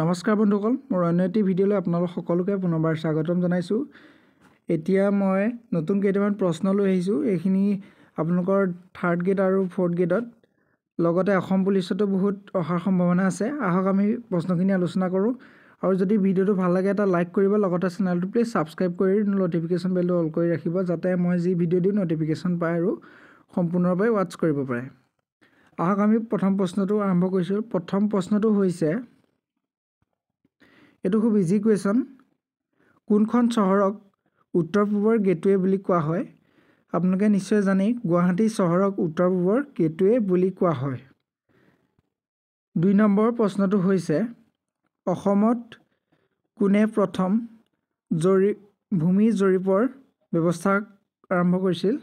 নমস্কাৰ বন্ধুসকল মোৰ অন্য এটি ভিডিঅ'লৈ আপোনালোক সকলোকে পুনৰবাৰ স্বাগতম জনাইছোঁ এতিয়া মই নতুন কেইটামান প্ৰশ্ন লৈ আহিছোঁ এইখিনি আপোনালোকৰ থাৰ্ড গ্ৰেড আৰু ফ'ৰ্থ গ্ৰেডত লগতে অসম পুলিচতো বহুত অহাৰ সম্ভাৱনা আছে আহক আমি প্ৰশ্নখিনি আলোচনা কৰোঁ আৰু যদি ভিডিঅ'টো ভাল লাগে এটা লাইক কৰিব লগতে চেনেলটো প্লিজ ছাবস্ক্ৰাইব কৰি ন'টিফিকেশ্যন বেলটো অল কৰি ৰাখিব যাতে মই যি ভিডিঅ' দিওঁ ন'টিফিকেশ্যন পায় আৰু সম্পূৰ্ণৰূপে ৱাটছ কৰিব পাৰে আহক আমি প্ৰথম প্ৰশ্নটো আৰম্ভ কৰিছোঁ প্ৰথম প্ৰশ্নটো হৈছে এইটো খুব ইজি কুৱেশ্যন কোনখন চহৰক উত্তৰ পূবৰ গেটৱে' বুলি কোৱা হয় আপোনালোকে নিশ্চয় জানেই গুৱাহাটী চহৰক উত্তৰ পূবৰ গেটৱে' বুলি কোৱা হয় দুই নম্বৰ প্ৰশ্নটো হৈছে অসমত কোনে প্ৰথম জৰী ভূমি জৰীপৰ ব্যৱস্থা আৰম্ভ কৰিছিল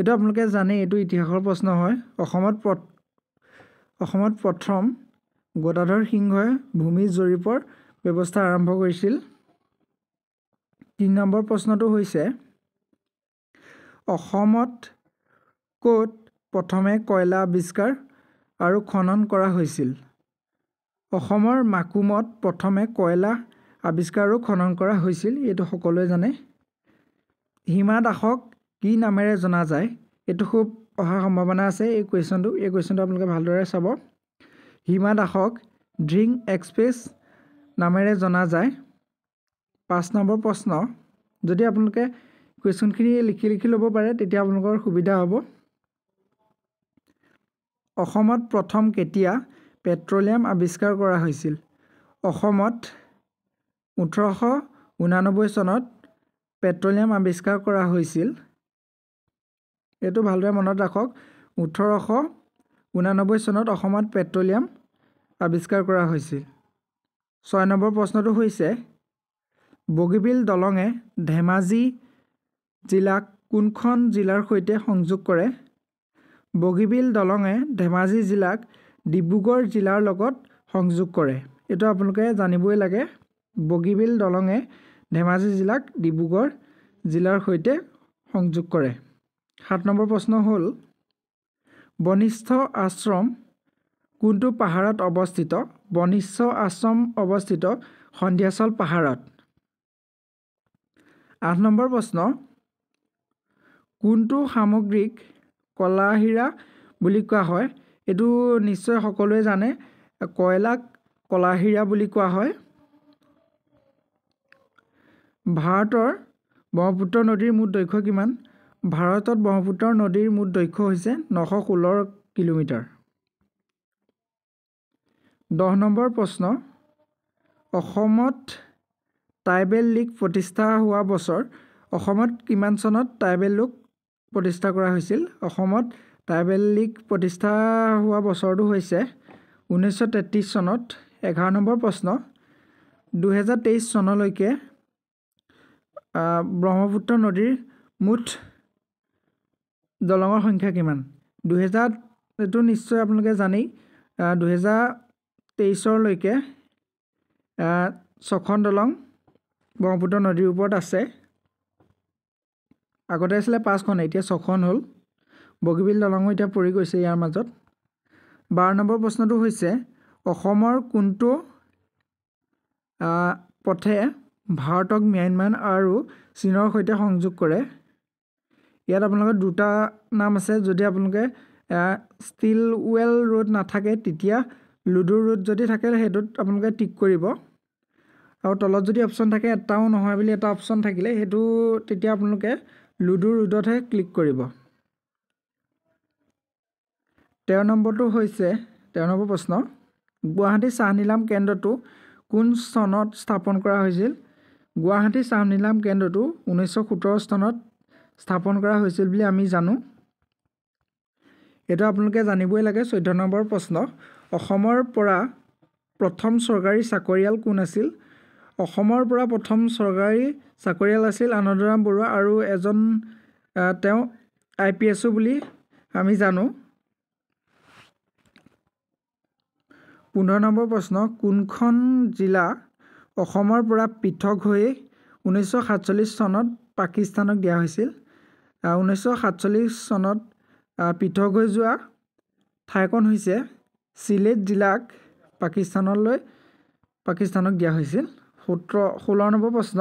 এইটো আপোনালোকে জানেই এইটো ইতিহাসৰ প্ৰশ্ন হয় অসমত অসমত প্ৰথম গদাধৰ সিংহই ভূমি জৰীপৰ ব্যৱস্থা আৰম্ভ কৰিছিল তিনি নম্বৰ প্ৰশ্নটো হৈছে অসমত ক'ত প্ৰথমে কয়লা আৱিষ্কাৰ আৰু খনন কৰা হৈছিল অসমৰ মাকুমত প্ৰথমে কয়লা আৱিষ্কাৰ আৰু খনন কৰা হৈছিল এইটো সকলোৱে জানে হিমা দাসক কি নামেৰে জনা যায় এইটো খুব অহাৰ সম্ভাৱনা আছে এই কুৱেশ্যনটো এই কুৱেশ্যনটো আপোনালোকে ভালদৰে চাব হিমা দাসক ড্ৰিংক এক্সপ্ৰেছ নামেৰে জনা যায় পাঁচ নম্বৰ প্ৰশ্ন যদি আপোনালোকে কুৱেশ্যনখিনি লিখি লিখি ল'ব পাৰে তেতিয়া আপোনালোকৰ সুবিধা হ'ব অসমত প্ৰথম কেতিয়া পেট্ৰলিয়াম আৱিষ্কাৰ কৰা হৈছিল অসমত ওঠৰশ ঊনানব্বৈ চনত পেট্ৰলিয়াম আৱিষ্কাৰ কৰা হৈছিল এইটো ভালদৰে মনত ৰাখক ওঠৰশ ঊনানব্বৈ চনত অসমত পেট্ৰলিয়াম আৱিষ্কাৰ কৰা হৈছিল ছয় নম্বৰ প্ৰশ্নটো হৈছে বগীবিল দলঙে ধেমাজি জিলাক কোনখন জিলাৰ সৈতে সংযোগ কৰে বগীবিল দলঙে ধেমাজি জিলাক ডিব্ৰুগড় জিলাৰ লগত সংযোগ কৰে এইটো আপোনালোকে জানিবই লাগে বগীবিল দলঙে ধেমাজি জিলাক ডিব্ৰুগড় জিলাৰ সৈতে সংযোগ কৰে সাত নম্বৰ প্ৰশ্ন হ'ল বনিষ্ঠ আশ্ৰম কোনটো পাহাৰত অৱস্থিত বনিশ্ব আশ্ৰম অৱস্থিত সন্ধিয়াচল পাহাৰত আঠ নম্বৰ প্ৰশ্ন কোনটো সামগ্ৰীক কলাহীৰা বুলি কোৱা হয় এইটো নিশ্চয় সকলোৱে জানে কয়লাক কলাহীৰা বুলি কোৱা হয় ভাৰতৰ ব্ৰহ্মপুত্ৰ নদীৰ মুঠ দৈৰ্ঘ্য কিমান ভাৰতত ব্ৰহ্মপুত্ৰ নদীৰ মুঠ দৈৰ্ঘ্য হৈছে নশ ষোল্ল কিলোমিটাৰ দহ নম্বৰ প্ৰশ্ন অসমত ট্ৰাইবেল লীগ প্ৰতিষ্ঠা হোৱা বছৰ অসমত কিমান চনত ট্ৰাইবেল লীগ প্ৰতিষ্ঠা কৰা হৈছিল অসমত ট্ৰাইবেল লীগ প্ৰতিষ্ঠা হোৱা বছৰটো হৈছে ঊনৈছশ তেত্ৰিছ চনত এঘাৰ নম্বৰ প্ৰশ্ন দুহেজাৰ তেইছ চনলৈকে ব্ৰহ্মপুত্ৰ নদীৰ মুঠ দলঙৰ সংখ্যা কিমান দুহেজাৰ এইটো নিশ্চয় আপোনালোকে জানেই দুহেজাৰ তেইছৰলৈকে ছখন দলং ব্ৰহ্মপুত্ৰ নদীৰ ওপৰত আছে আগতে আছিলে পাঁচখন এতিয়া ছখন হ'ল বগীবিল দলঙো এতিয়া পৰি গৈছে ইয়াৰ মাজত বাৰ নম্বৰ প্ৰশ্নটো হৈছে অসমৰ কোনটো পথে ভাৰতক ম্যানমাৰ আৰু চীনৰ সৈতে সংযোগ কৰে ইয়াত আপোনালোকৰ দুটা নাম আছে যদি আপোনালোকে ষ্টিল ৱেল ৰোড নাথাকে তেতিয়া লুডুৰ ৰুট যদি থাকে সেইটোত আপোনালোকে টিক কৰিব আৰু তলত যদি অপশ্যন থাকে এটাও নহয় বুলি এটা অপশ্যন থাকিলে সেইটো তেতিয়া আপোনালোকে লুডু ৰুডতহে ক্লিক কৰিব তেৰ নম্বৰটো হৈছে তেৰ নম্বৰ প্ৰশ্ন গুৱাহাটী চাহ নিলাম কেন্দ্ৰটো কোন চনত স্থাপন কৰা হৈছিল গুৱাহাটী চাহ নিলাম কেন্দ্ৰটো ঊনৈছশ সোতৰ চনত স্থাপন কৰা হৈছিল বুলি আমি জানো এইটো আপোনালোকে জানিবই লাগে চৈধ্য নম্বৰ প্ৰশ্ন অসমৰ পৰা প্ৰথম চৰকাৰী চাকৰিয়াল কোন আছিল অসমৰ পৰা প্ৰথম চৰকাৰী চাকৰিয়াল আছিল আনন্দৰাম বৰুৱা আৰু এজন তেওঁ আই পি এছ অ' বুলি আমি জানো পোন্ধৰ নম্বৰ প্ৰশ্ন কোনখন জিলা অসমৰ পৰা পৃথক হৈ ঊনৈছশ সাতচল্লিছ চনত পাকিস্তানক দিয়া হৈছিল ঊনৈছশ সাতচল্লিছ চনত পৃথক হৈ যোৱা ঠাইকণ হৈছে চিলেট জিলাক পাকিস্তানলৈ পাকিস্তানক দিয়া হৈছিল সোতৰ ষোল্ল নম্বৰ প্ৰশ্ন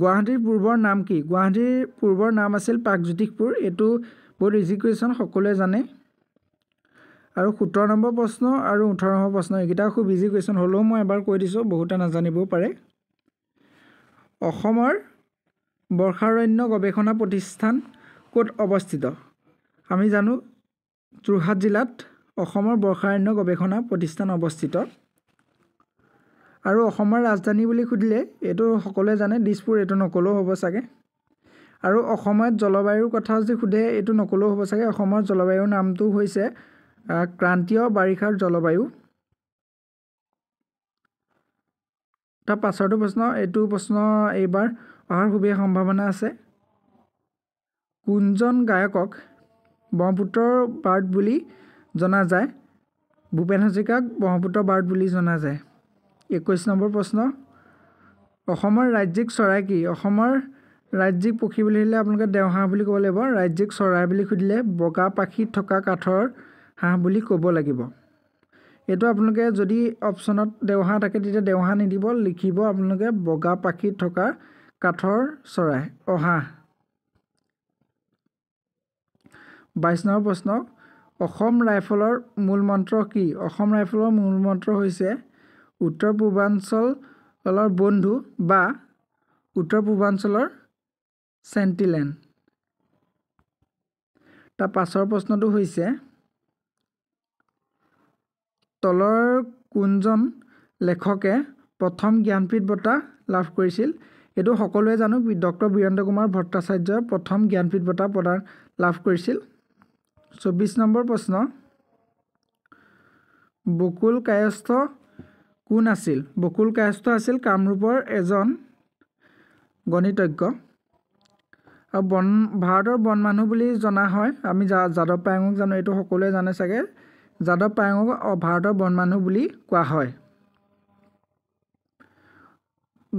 গুৱাহাটীৰ পূৰ্বৰ নাম কি গুৱাহাটীৰ পূৰ্বৰ নাম আছিল প্ৰাকজ্যোতিষপুৰ এইটো বহুত ইজি কুৱেশ্যন সকলোৱে জানে আৰু সোতৰ নম্বৰ প্ৰশ্ন আৰু ওঠৰ নম্বৰ প্ৰশ্ন এইকেইটা খুব ইজি কুৱেশ্যন হ'লেও মই এবাৰ কৈ দিছোঁ বহুতে নাজানিবও পাৰে অসমৰ বৰ্ষাৰণ্য গৱেষণা প্ৰতিষ্ঠান ক'ত অৱস্থিত আমি জানো যোৰহাট জিলাত অসমৰ বৰ্ষাৰণ্য গৱেষণা প্ৰতিষ্ঠান অৱস্থিত আৰু অসমৰ ৰাজধানী বুলি সুধিলে এইটো সকলোৱে জানে দিছপুৰ এইটো নক'লেও হ'ব চাগে আৰু অসমত জলবায়ুৰ কথা যদি সোধে এইটো নক'লেও হ'ব চাগে অসমৰ জলবায়ুৰ নামটো হৈছে ক্ৰান্তীয় বাৰিষাৰ জলবায়ু তাৰ পাছৰটো প্ৰশ্ন এইটো প্ৰশ্ন এইবাৰ অহাৰ খুবেই সম্ভাৱনা আছে কোনজন গায়কক ব্ৰহ্মপুত্ৰৰ বাৰ্ড বুলি জনা যায় ভূপেন হাজৰিকাক ব্ৰহ্মপুত্ৰ বাৰ্ড বুলি জনা যায় একৈছ নম্বৰ প্ৰশ্ন অসমৰ ৰাজ্যিক চৰাই কি অসমৰ ৰাজ্যিক পক্ষী বুলি সুধিলে আপোনালোকে দেওহাঁহ বুলি ক'ব লাগিব ৰাজ্যিক চৰাই বুলি সুধিলে বগা পাখি থকা কাঠৰ হাঁহ বুলি ক'ব লাগিব এইটো আপোনালোকে যদি অপশ্যনত দেওহাঁহ থাকে তেতিয়া দেওহাঁহ নিদিব লিখিব আপোনালোকে বগা পাখি থকা কাঠৰ চৰাই অহা বাইছ নম্বৰ প্ৰশ্ন অসম ৰাইফলৰ মূল মন্ত্ৰ কি অসম ৰাইফলৰ মূল মন্ত্ৰ হৈছে উত্তৰ পূৰ্বাঞ্চলৰ বন্ধু বা উত্তৰ পূৰ্বাঞ্চলৰ চেণ্টিলেন তাৰ পাছৰ প্ৰশ্নটো হৈছে তলৰ কোনজন লেখকে প্ৰথম জ্ঞানপীঠ বঁটা লাভ কৰিছিল এইটো সকলোৱে জানো ডক্টৰ বীৰেন্দ্ৰ কুমাৰ ভট্টাচাৰ্যই প্ৰথম জ্ঞানপীঠ বঁটা প্ৰদান লাভ কৰিছিল চৌবিছ নম্বৰ প্ৰশ্ন বকুল কায়স্থ কোন আছিল বকুল কায়স্থ আছিল কামৰূপৰ এজন গণিতজ্ঞ আৰু বন ভাৰতৰ বন মানুহ বুলি জনা হয় আমি যা যাদৱ পায়ঙক জানো এইটো সকলোৱে জানে চাগে যাদৱ পায়ঙক ভাৰতৰ বন মানুহ বুলি কোৱা হয়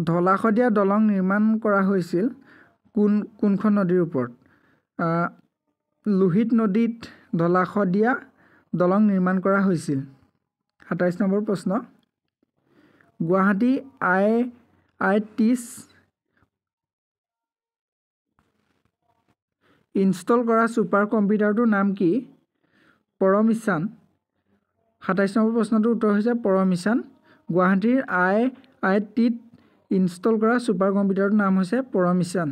ধলাশদিয়া দলং নিৰ্মাণ কৰা হৈছিল কোন কোনখন নদীৰ ওপৰত লোহিত নদীত ঢলাশ দিয়া দলং নিৰ্মাণ কৰা হৈছিল সাতাইছ নম্বৰ প্ৰশ্ন গুৱাহাটী আই আই টিছ ইনষ্টল কৰা ছুপাৰ কম্পিউটাৰটোৰ নাম কি পৰম ইছান সাতাইছ নম্বৰ প্ৰশ্নটোৰ উত্তৰ হৈছে পৰম ইচান গুৱাহাটীৰ আই আই টিত ইনষ্টল কৰা ছুপাৰ কম্পিউটাৰটোৰ নাম হৈছে পৰম ইছান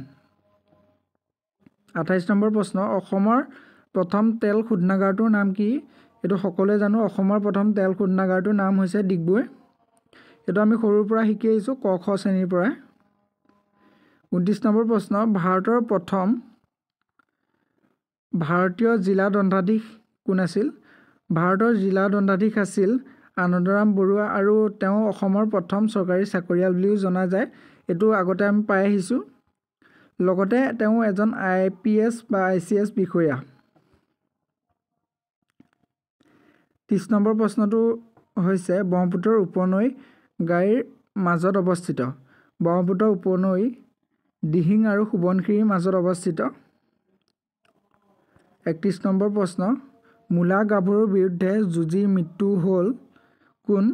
আঠাইছ নম্বৰ প্ৰশ্ন অসমৰ প্ৰথম তেল শোধনাগাৰটোৰ নাম কি এইটো সকলোৱে জানো অসমৰ প্ৰথম তেল শোধনাগাৰটোৰ নাম হৈছে ডিগবৈ এইটো আমি সৰুৰ পৰা শিকি আহিছোঁ ক খ শ্ৰেণীৰ পৰাই ঊনত্ৰিছ নম্বৰ প্ৰশ্ন ভাৰতৰ প্ৰথম ভাৰতীয় জিলা দণ্ডাধীশ কোন আছিল ভাৰতৰ জিলা দণ্ডাধীশ আছিল আনন্দৰাম বৰুৱা আৰু তেওঁ অসমৰ প্ৰথম চৰকাৰী চাকৰিয়াল বুলিও জনা যায় এইটো আগতে আমি পাই আহিছোঁ লগতে তেওঁ এজন আই পি এছ বা আই চি এছ বিষয়া ত্ৰিছ নম্বৰ প্ৰশ্নটো হৈছে ব্ৰহ্মপুত্ৰৰ উপনৈ গাইৰ মাজত অৱস্থিত ব্ৰহ্মপুত্ৰৰ উপনৈ দিহিং আৰু সোৱণশিৰিৰ মাজত অৱস্থিত একত্ৰিছ নম্বৰ প্ৰশ্ন মূলা গাভৰুৰ বিৰুদ্ধে যুঁজিৰ মৃত্যু হ'ল কোন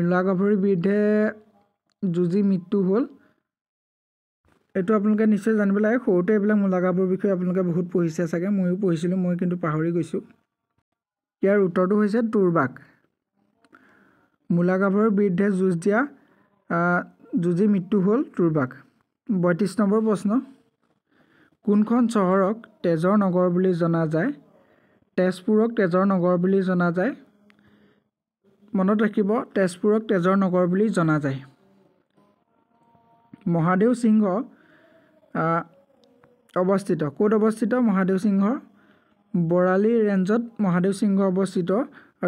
মূলা গাভৰুৰ বিৰুদ্ধে যুঁজি মৃত্যু হ'ল এইটো আপোনালোকে নিশ্চয় জানিব লাগে সৰুতে এইবিলাক মূলাগাবোৰ বিষয়ে আপোনালোকে বহুত পঢ়িছে চাগে ময়ো পঢ়িছিলোঁ মই কিন্তু পাহৰি গৈছোঁ ইয়াৰ উত্তৰটো হৈছে তুৰবাক মূলাগাভৰ বিৰুদ্ধে যুঁজ দিয়া যুঁজি মৃত্যু হ'ল তুৰবাক বত্ৰিছ নম্বৰ প্ৰশ্ন কোনখন চহৰক তেজৰ নগৰ বুলি জনা যায় তেজপুৰক তেজৰ নগৰ বুলি জনা যায় মনত ৰাখিব তেজপুৰক তেজৰ নগৰ বুলি জনা যায় মহাদেউ সিংহ অৱস্থিত ক'ত অৱস্থিত মহাদেৱ সিংহ বৰালি ৰেঞ্জত মহাদেৱ সিংহ অৱস্থিত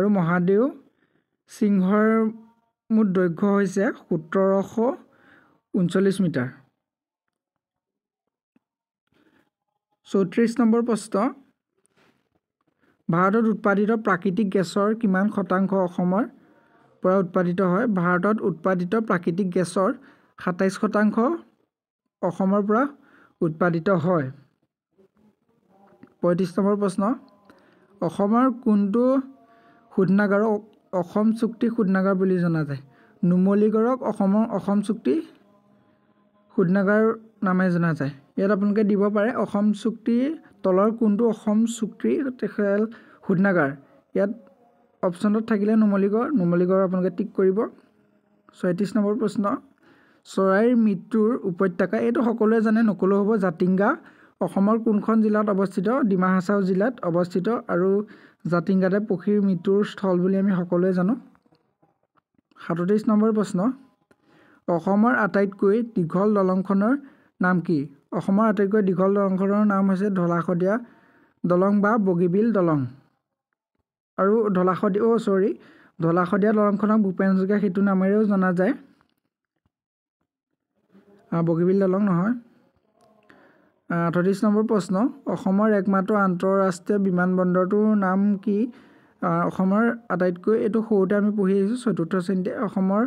আৰু মহাদেউ সিংহৰ মুঠ দৈৰ্ঘ্য হৈছে সোতৰশ ঊনচল্লিছ মিটাৰ চৌত্ৰিছ নম্বৰ প্ৰশ্ন ভাৰতত উৎপাদিত প্ৰাকৃতিক গেছৰ কিমান শতাংশ অসমৰ পৰা উৎপাদিত হয় ভাৰতত উৎপাদিত প্ৰাকৃতিক গেছৰ সাতাইছ শতাংশ অসমৰ পৰা উৎপাদিত হয় পঁয়ত্ৰিছ নম্বৰ প্ৰশ্ন অসমৰ কোনটো শোধনাগাৰক অসম চুক্তি শোধনাগাৰ বুলি জনা যায় নুমলীগড়ক অসমৰ অসম চুক্তি শোধনাগাৰ নামে জনা যায় ইয়াত আপোনালোকে দিব পাৰে অসম চুক্তি তলৰ কোনটো অসম চুক্তি তেখেত শোধনাগাৰ ইয়াত অপশ্যনত থাকিলে নুমলীগড় নুমলীগড় আপোনালোকে টিক কৰিব ছয়ত্ৰিছ নম্বৰ প্ৰশ্ন চৰাইৰ মৃত্যুৰ উপত্যকা এইটো সকলোৱে জানে নকলো হ'ব জাতিংগা অসমৰ কোনখন জিলাত অৱস্থিত ডিমা হাছাও জিলাত অৱস্থিত আৰু জাতিংগাতে পক্ষীৰ মৃত্যুৰ স্থল বুলি আমি সকলোৱে জানো সাতত্ৰিছ নম্বৰ প্ৰশ্ন অসমৰ আটাইতকৈ দীঘল দলংখনৰ নাম কি অসমৰ আটাইতকৈ দীঘল দলংখনৰ নাম হৈছে ঢলাশদিয়া দলং বা বগীবিল দলং আৰু ঢলাশদিয়া অ' চৰি ঢলাশদিয়া দলংখনক ভূপেন হাজৰিকা সেইটো নামেৰেও জনা যায় বগীবিল দলং নহয় আঠত্ৰিছ নম্বৰ প্ৰশ্ন অসমৰ একমাত্ৰ আন্তঃৰাষ্ট্ৰীয় বিমানবন্দৰটোৰ নাম কি অসমৰ আটাইতকৈ এইটো সৰুতে আমি পঢ়ি আহিছোঁ চতুৰ্থ শ্ৰেণীতে অসমৰ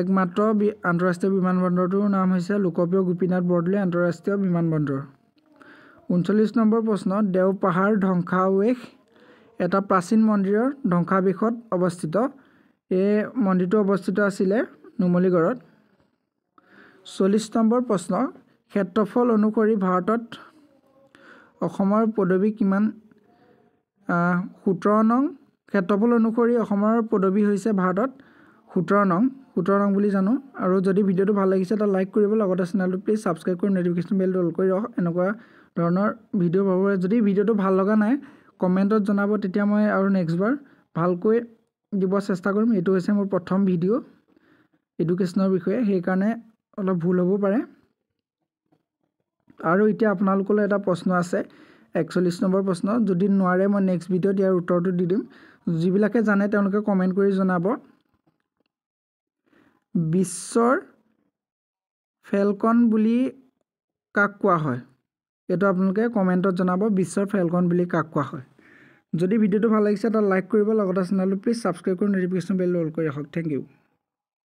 একমাত্ৰ বি আন্তঃৰাষ্ট্ৰীয় বিমানবন্দৰটোৰ নাম হৈছে লোকপ্ৰিয় গোপীনাথ বৰদলৈ আন্তঃৰাষ্ট্ৰীয় বিমানবন্দৰ ঊনচল্লিছ নম্বৰ প্ৰশ্ন দেও পাহাৰ ধ্বংসাৱেশ এটা প্ৰাচীন মন্দিৰৰ ধ্বংসাৱেশত অৱস্থিত এই মন্দিৰটো অৱস্থিত আছিলে নুমলীগড়ত চল্লিছ নম্বৰ প্ৰশ্ন ক্ষেত্ৰফল অনুসৰি ভাৰতত অসমৰ পদবী কিমান সোতৰ নং ক্ষেত্ৰফল অনুসৰি অসমৰ পদবী হৈছে ভাৰতত সোতৰ নং সোতৰ নং বুলি জানো আৰু যদি ভিডিঅ'টো ভাল লাগিছে এটা লাইক কৰিব লগতে চেনেলটো প্লিজ ছাবস্ক্ৰাইব কৰি ন'টিফিকেশ্যন বেলটো অল কৰি ৰখ এনেকুৱা ধৰণৰ ভিডিঅ' পাব পাৰে যদি ভিডিঅ'টো ভাল লগা নাই কমেণ্টত জনাব তেতিয়া মই আৰু নেক্সটবাৰ ভালকৈ দিব চেষ্টা কৰিম এইটো হৈছে মোৰ প্ৰথম ভিডিঅ' এডুকেশ্যনৰ বিষয়ে সেইকাৰণে অলপ ভুল হ'ব পাৰে আৰু এতিয়া আপোনালোকলৈ এটা প্ৰশ্ন আছে একচল্লিছ নম্বৰ প্ৰশ্ন যদি নোৱাৰে মই নেক্সট ভিডিঅ'ত ইয়াৰ উত্তৰটো দি দিম যিবিলাকে জানে তেওঁলোকে কমেণ্ট কৰি জনাব বিশ্বৰ ফেলকন বুলি কাক কোৱা হয় এইটো আপোনালোকে কমেণ্টত জনাব বিশ্বৰ ফেলকন বুলি কাক কোৱা হয় যদি ভিডিঅ'টো ভাল লাগিছে এটা লাইক কৰিব লগতে চেনেলটো প্লিজ ছাবস্ক্ৰাইব কৰি নটিফিকেশ্যন বেল অল কৰি ৰাখক থেংক ইউ